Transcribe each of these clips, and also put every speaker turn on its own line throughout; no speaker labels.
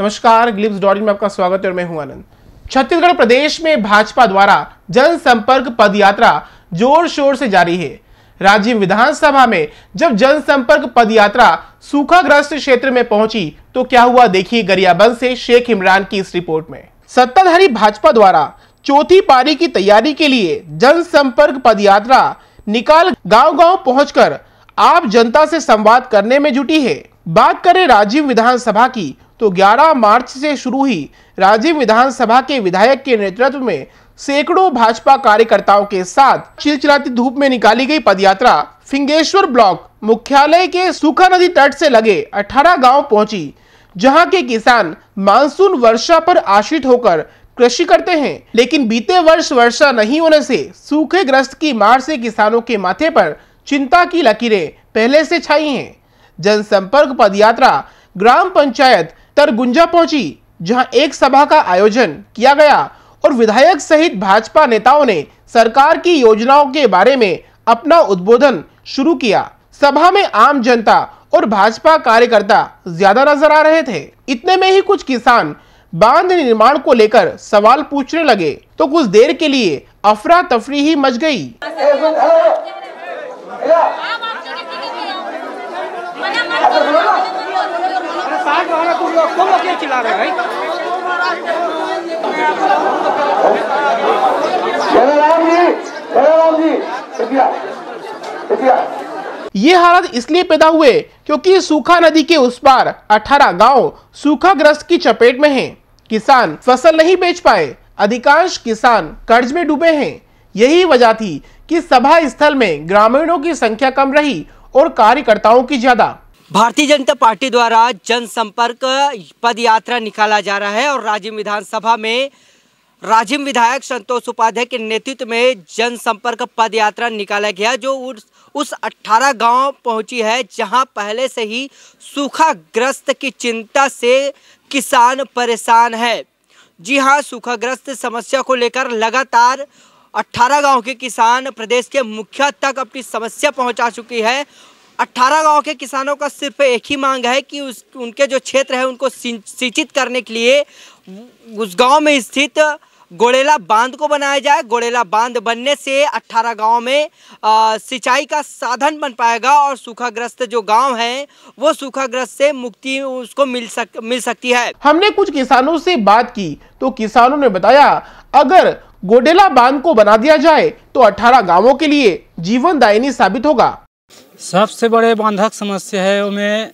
नमस्कार ग्लिप्स डॉट में आपका स्वागत है और मैं हूं आनंद छत्तीसगढ़ प्रदेश में भाजपा द्वारा जनसंपर्क पदयात्रा जोर शोर से जारी है राज्य विधानसभा में जब जनसंपर्क पदयात्रा सूखाग्रस्त क्षेत्र में पहुंची तो क्या हुआ देखिए गरियाबंद से शेख इमरान की इस रिपोर्ट में सत्ताधारी भाजपा द्वारा चौथी पारी की तैयारी के लिए जनसंपर्क पदयात्रा निकाल गांव-गांव पहुंचकर आप जनता से संवाद करने में जुटी है बात करें राजीव विधानसभा की तो 11 मार्च से शुरू ही राज्य विधानसभा के विधायक के नेतृत्व में सैकड़ों भाजपा कार्यकर्ताओं के साथ चिलचिलाती धूप में निकाली गई पदयात्रा फिंगेश्वर ब्लॉक मुख्यालय के सूखा नदी तट से लगे 18 गांव पहुंची जहां के किसान मानसून वर्षा पर आश्रित होकर कृषि करते हैं लेकिन बीते वर्ष वर्षा नहीं होने से सूखे ग्रस्त की मार से किसानों के माथे पर चिंता की लकीरें पहले से छाई हैं जनसंपर्क पदयात्रा ग्राम पंचायत तरगुंजा पहुंची जहां एक सभा का आयोजन किया गया और विधायक सहित भाजपा नेताओं ने सरकार की योजनाओं के बारे में अपना उद्बोधन शुरू किया सभा में आम जनता और भाजपा कार्यकर्ता ज्यादा नजर आ रहे थे इतने में ही कुछ किसान बांध निर्माण को लेकर सवाल पूछने लगे तो कुछ देर के लिए अफरा तफरी ही मच गई ये हालत इसलिए पैदा हुए क्योंकि सूखा नदी के उस पार 18 गांव ग्रस्त की चपेट में हैं। किसान फसल नहीं बेच पाए अधिकांश किसान कर्ज में डूबे हैं यही वजह थी कि सभा स्थल में ग्रामीणों की संख्या कम रही और कार्यकर्ताओं की ज्यादा
भारतीय जनता पार्टी द्वारा जनसंपर्क पद यात्रा निकाला जा रहा है और राजिम विधानसभा में राजिम विधायक संतोष उपाध्याय के नेतृत्व में जनसंपर्क पद यात्रा निकाला गया जो उस उस 18 गांव पहुंची है जहां पहले से ही सूखाग्रस्त की चिंता से किसान परेशान है जी हां सूखाग्रस्त समस्या को लेकर लगातार 18 गांव के किसान प्रदेश के मुखिया तक अपनी समस्या पहुंचा चुकी है अट्ठारह गांव के किसानों का सिर्फ एक ही मांग है कि उस उनके जो क्षेत्र है उनको सिंचित करने के लिए उस गांव में स्थित गोड़ेला बांध को बनाया जाए गोड़ेला बांध बनने से अट्ठारह गांव में सिंचाई का साधन बन पाएगा और सूखाग्रस्त जो गांव है वो सूखाग्रस्त से मुक्ति उसको मिल सक मिल सकती है
हमने कुछ किसानों से बात की तो किसानों ने बताया अगर गोडेला बांध को बना दिया जाए तो 18 गांवों के लिए जीवनदायिनी साबित होगा
सबसे बड़े बांधक समस्या है उसमें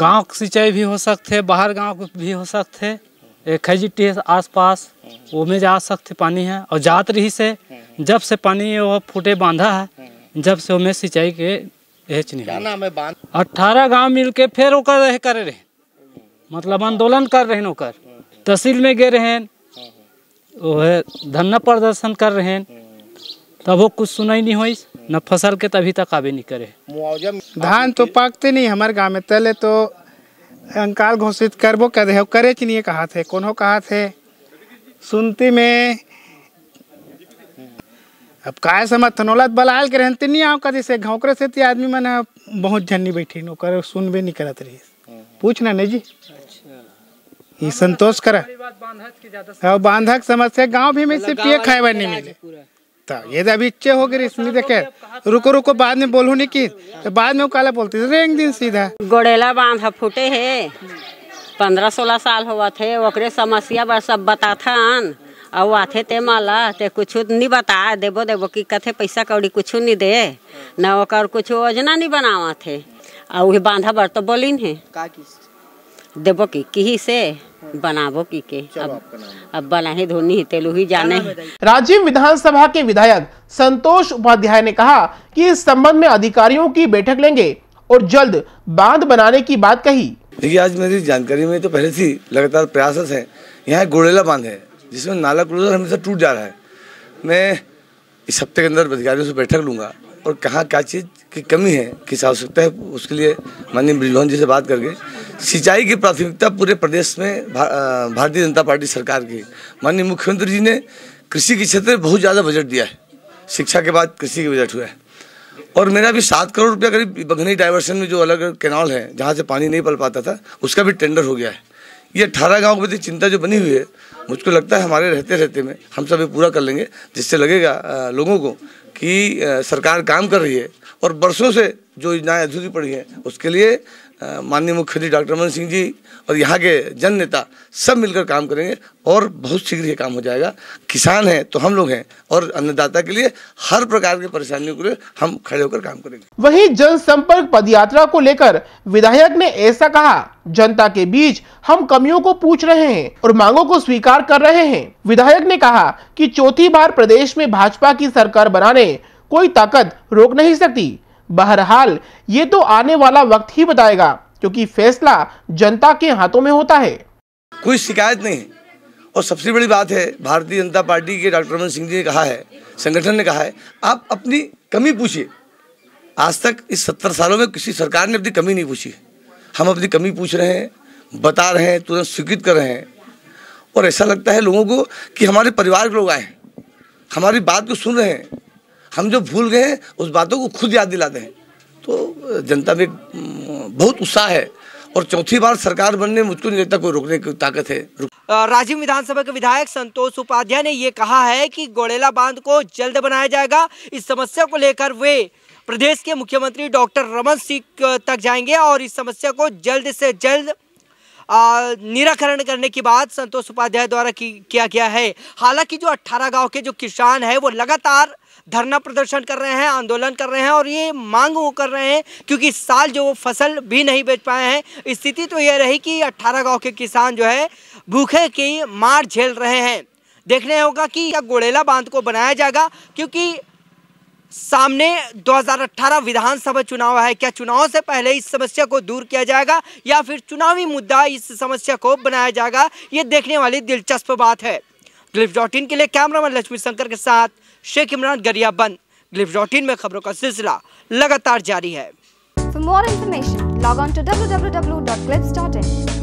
गांव की सिंचाई भी हो सकते बाहर गांव भी हो सकते एक है आस पास वो में जा सकते पानी है और जात रही से जब से पानी वो फूटे बांधा है जब से उसमें सिंचाई के हेच
नहीं
अठारह गांव मिल के फिर ओकर रहे कर रहे मतलब आंदोलन कर रहे ओकर तहसील में गए रहे वो धरना प्रदर्शन कर रहे हैं तबो कुछ सुनाई नहीं हुई न फसल के तभी तक आबे नहीं करे धान तो पाकते नहीं हमारे
गाँव में तले तो अंकाल घोषित करबो कर दे करे कि नहीं कहा थे कौन कहा थे सुनती में अब काय समर्थन होला बलाल के रहते नहीं आओ कदी से घोकर से ती आदमी मन बहुत झन्नी बैठी नौकर सुनबे नहीं करत रही पूछना नहीं जी ये संतोष करा बांधक समस्या गांव भी में मतलब से पिए खाए नहीं मिले तो ये अभी इच्छे हो गई इसमें देखे रुको रुको बाद में बोलू नहीं की तो बाद में वो काला बोलती एक दिन सीधा
गोड़ेला बांध फूटे है पंद्रह सोलह साल हुआ थे ओकरे समस्या बस सब बता बताथन और आते ते माला ते कुछ नहीं बता देबो देबो कि कथे पैसा कौड़ी कुछ नहीं दे ना कुछ योजना नहीं बनावा थे और बांधा बर तो बोलिन है देबो की की से बनाबो की के अब अब ही धोनी तेलु ही जाने
राजीव विधानसभा के विधायक संतोष उपाध्याय ने कहा कि इस संबंध में अधिकारियों की बैठक लेंगे और जल्द बांध बनाने की बात कही
देखिए आज मेरी जानकारी में तो पहले से लगातार प्रयास है यहाँ गोड़ेला बांध है जिसमें नाला क्लोजर हमेशा टूट जा रहा है मैं इस हफ्ते के अंदर अधिकारियों से बैठक लूंगा और कहाँ क्या चीज़ की कमी है किस आवश्यकता है उसके लिए माननीय बिजलोहन जी से बात करके सिंचाई की प्राथमिकता पूरे प्रदेश में भारतीय जनता पार्टी सरकार की माननीय मुख्यमंत्री जी ने कृषि के क्षेत्र में बहुत ज़्यादा बजट दिया है शिक्षा के बाद कृषि के बजट हुआ है और मेरा भी सात करोड़ रुपया करीब बघनी डाइवर्सन में जो अलग कैनाल है जहाँ से पानी नहीं पल पाता था उसका भी टेंडर हो गया है ये अठारह गाँव के प्रति चिंता जो बनी हुई है मुझको लगता है हमारे रहते रहते में हम सब ये पूरा कर लेंगे जिससे लगेगा लोगों को कि सरकार काम कर रही है और बरसों से जो योजनाएँ अधूरी पड़ी हैं उसके लिए माननीय मुख्यमंत्री डॉक्टर रमन सिंह जी और यहाँ के जन नेता सब मिलकर काम करेंगे और बहुत शीघ्र ये काम हो जाएगा किसान हैं तो हम लोग हैं और अन्नदाता के लिए हर प्रकार की परेशानियों के लिए हम खड़े होकर काम करेंगे
वहीं जनसंपर्क पदयात्रा को लेकर विधायक ने ऐसा कहा जनता के बीच हम कमियों को पूछ रहे हैं और मांगों को स्वीकार कर रहे हैं विधायक ने कहा की चौथी बार प्रदेश में भाजपा की सरकार बनाने कोई ताकत रोक नहीं सकती बहरहाल ये तो आने वाला वक्त ही बताएगा क्योंकि फैसला जनता के हाथों में होता है
कोई शिकायत नहीं और सबसे बड़ी बात है भारतीय जनता पार्टी के डॉक्टर रमन सिंह जी ने कहा है संगठन ने कहा है आप अपनी कमी पूछिए आज तक इस सत्तर सालों में किसी सरकार ने अपनी कमी नहीं पूछी हम अपनी कमी पूछ रहे हैं बता रहे हैं तुरंत स्वीकृत कर रहे हैं और ऐसा लगता है लोगों को कि हमारे परिवार के लोग आए हैं हमारी बात को सुन रहे हैं हम जो भूल गए उस बातों को खुद याद दिलाते हैं तो जनता में बहुत उत्साह है और चौथी बार सरकार बनने मुझको नहीं लगता कोई रोकने की ताकत है
राजीव विधानसभा के विधायक संतोष उपाध्याय ने ये कहा है कि गोड़ेला बांध को जल्द बनाया जाएगा इस समस्या को लेकर वे प्रदेश के मुख्यमंत्री डॉक्टर रमन सिंह तक जाएंगे और इस समस्या को जल्द से जल्द निराकरण करने की बात संतोष उपाध्याय द्वारा की, किया गया है हालांकि जो 18 गांव के जो किसान है वो लगातार धरना प्रदर्शन कर रहे हैं आंदोलन कर रहे हैं और ये मांग वो कर रहे हैं क्योंकि इस साल जो वो फसल भी नहीं बेच पाए हैं स्थिति तो ये रही कि 18 गांव के किसान जो है भूखे की मार झेल रहे हैं देखने होगा कि क्या गोड़ेला बांध को बनाया जाएगा क्योंकि सामने 2018 विधानसभा चुनाव है क्या चुनाव से पहले इस समस्या को दूर किया जाएगा या फिर चुनावी मुद्दा इस समस्या को बनाया जाएगा ये देखने वाली दिलचस्प बात है ग्लिफ डॉट इन के लिए कैमरामैन लक्ष्मी शंकर के साथ शेख इमरान गरियाबंद ग्लिफ डॉट इन में खबरों का सिलसिला लगातार जारी
है